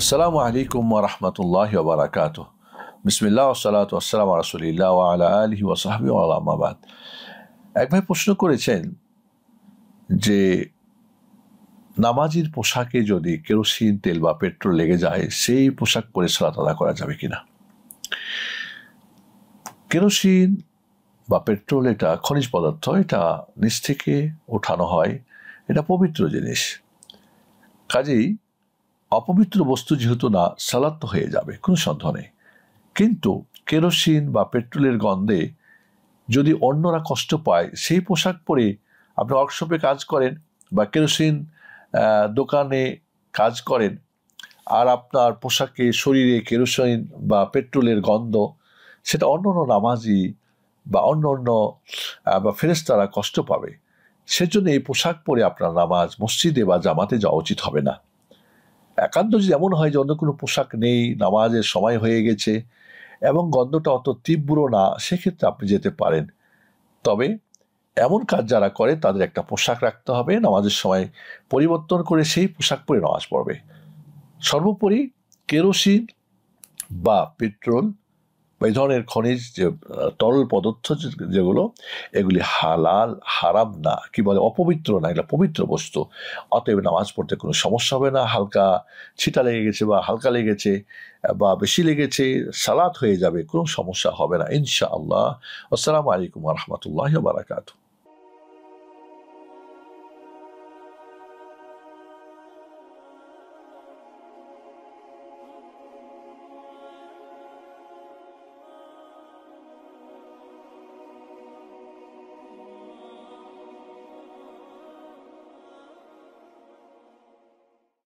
আসসালামু আলাইকুম রহমতুল্লাহ বিসমিল্লাহ ওয়া সালাতু ওয়া সালামু আলা আলহি ওসাহাবি বাদ এক ভাই প্রশ্ন করেছেন যে নামাজির পোশাকে যদি কেরোসিন তেল বা পেট্রোল লেগে যায় সেই পোশাক পরে সালাত আদা করা যাবে কিনা কেরোসিন বা পেট্রোল এটা খনিজ পদার্থ এটা নিচ থেকে ওঠানো হয় এটা পবিত্র জিনিস কাজেই অপবিত্র বস্তু যেহেতু না সালাত হয়ে যাবে কোনো সন্দেহ নেই কিন্তু কেরোসিন বা পেট্রোলের গন্ধে যদি অন্যরা কষ্ট পায় সেই পোশাক পরে আপনি ওয়ার্কশপে কাজ করেন বা কেরোসিন দোকানে কাজ করেন আর আপনার পোশাকে শরীরে কেরোসিন বা পেট্রোলের গন্ধ সেটা অন্য অন্য নামাজি বা অন্য অন্য বা ফেরেস্তারা কষ্ট পাবে সেজন্য এই পোশাক পরে আপনার নামাজ মসজিদে বা জামাতে যাওয়া উচিত হবে না একান্ত যদি এমন হয় যে অন্য কোনো পোশাক নেই নামাজের সময় হয়ে গেছে এবং গন্ধটা অত তীব্র না সেক্ষেত্রে আপনি যেতে পারেন তবে এমন কাজ যারা করে তাদের একটা পোশাক রাখতে হবে নামাজের সময় পরিবর্তন করে সেই পোশাক পরে নামাজ পড়বে সর্বোপরি কেরোসিন বা পেট্রোল বা এই ধরনের খনিজ যে তরল পদার্থ যেগুলো এগুলি হালাল হারাম না কি বলে অপবিত্র না এগুলো পবিত্র বস্তু অতএব নামাজ পড়তে কোনো সমস্যা হবে না হালকা ছিটা লেগে গেছে বা হালকা লেগেছে বা বেশি লেগেছে সালাত হয়ে যাবে কোনো সমস্যা হবে না ইনশা আল্লাহ আসসালামু আলাইকুম রহমতুল্লাহ বারাকাতু